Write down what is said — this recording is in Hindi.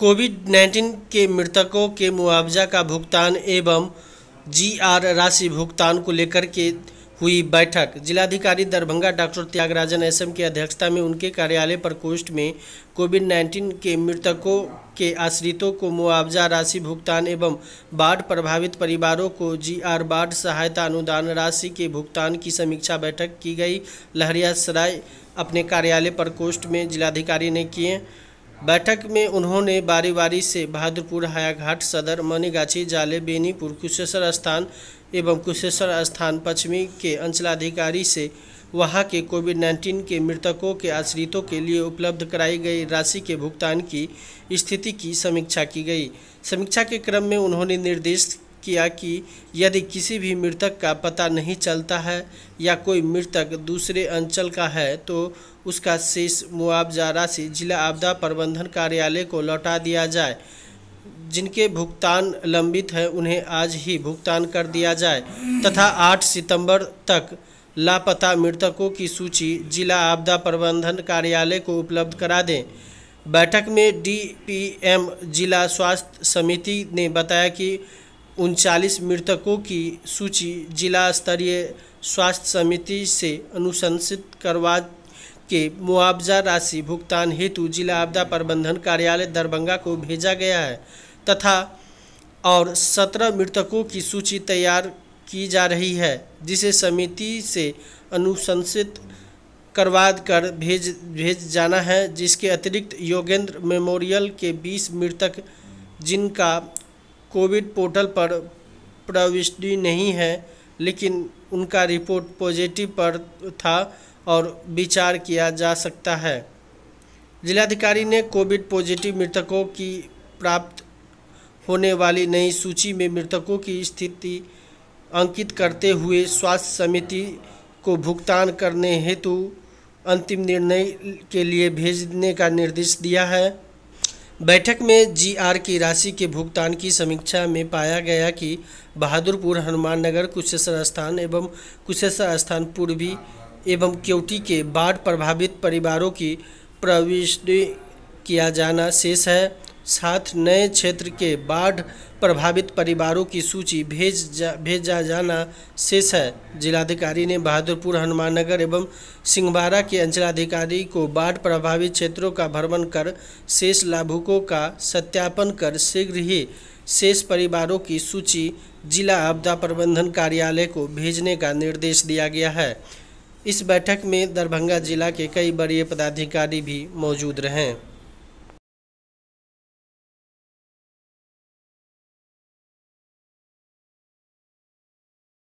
कोविड नाइन्टीन के मृतकों के मुआवजा का भुगतान एवं जी आर राशि भुगतान को लेकर के हुई बैठक जिलाधिकारी दरभंगा डॉक्टर त्यागराजन एसएम की अध्यक्षता में उनके कार्यालय पर में कोविड 19 के मृतकों के आश्रितों को मुआवजा राशि भुगतान एवं बाढ़ प्रभावित परिवारों को जी आर बाढ़ सहायता अनुदान राशि के भुगतान की समीक्षा बैठक की गई लहरिया सराय अपने कार्यालय पर में जिलाधिकारी ने किए बैठक में उन्होंने बारी बारी से बहादुरपुर हायाघाट सदर मनीगाछी जाले बेनीपुर कुशेश्वर स्थान एवं कुशेश्वर स्थान पश्चिमी के अंचलाधिकारी से वहां के कोविड 19 के मृतकों के आश्रितों के लिए उपलब्ध कराई गई राशि के भुगतान की स्थिति की समीक्षा की गई समीक्षा के क्रम में उन्होंने निर्देश किया कि यदि किसी भी मृतक का पता नहीं चलता है या कोई मृतक दूसरे अंचल का है तो उसका शेष मुआवजा राशि जिला आपदा प्रबंधन कार्यालय को लौटा दिया जाए जिनके भुगतान लंबित है उन्हें आज ही भुगतान कर दिया जाए तथा 8 सितंबर तक लापता मृतकों की सूची जिला आपदा प्रबंधन कार्यालय को उपलब्ध करा दें बैठक में डीपीएम जिला स्वास्थ्य समिति ने बताया कि उनचालीस मृतकों की सूची जिला स्तरीय स्वास्थ्य समिति से अनुशंसित करवा के मुआवजा राशि भुगतान हेतु जिला आपदा प्रबंधन कार्यालय दरभंगा को भेजा गया है तथा और सत्रह मृतकों की सूची तैयार की जा रही है जिसे समिति से अनुशंसित करवा कर भेज भेज जाना है जिसके अतिरिक्त योगेंद्र मेमोरियल के 20 मृतक जिनका कोविड पोर्टल पर प्रविष्टि नहीं है लेकिन उनका रिपोर्ट पॉजिटिव पर था और विचार किया जा सकता है जिलाधिकारी ने कोविड पॉजिटिव मृतकों की प्राप्त होने वाली नई सूची में मृतकों की स्थिति अंकित करते हुए स्वास्थ्य समिति को भुगतान करने हेतु अंतिम निर्णय के लिए भेजने का निर्देश दिया है बैठक में जीआर की राशि के भुगतान की समीक्षा में पाया गया कि बहादुरपुर हनुमान नगर कुशेश्वर स्थान एवं कुशेश्वर स्थान पूर्वी एवं केवटी के बाढ़ प्रभावित परिवारों की प्रविष्टि किया जाना शेष है साथ नए क्षेत्र के बाढ़ प्रभावित परिवारों की सूची भेज जा भेजा जाना शेष है जिलाधिकारी ने बहादुरपुर हनुमान नगर एवं सिंहवाड़ा के अंचलाधिकारी को बाढ़ प्रभावित क्षेत्रों का भ्रमण कर शेष लाभुकों का सत्यापन कर शीघ्र ही शेष परिवारों की सूची जिला आपदा प्रबंधन कार्यालय को भेजने का निर्देश दिया गया है इस बैठक में दरभंगा जिला के कई बड़े पदाधिकारी भी मौजूद रहें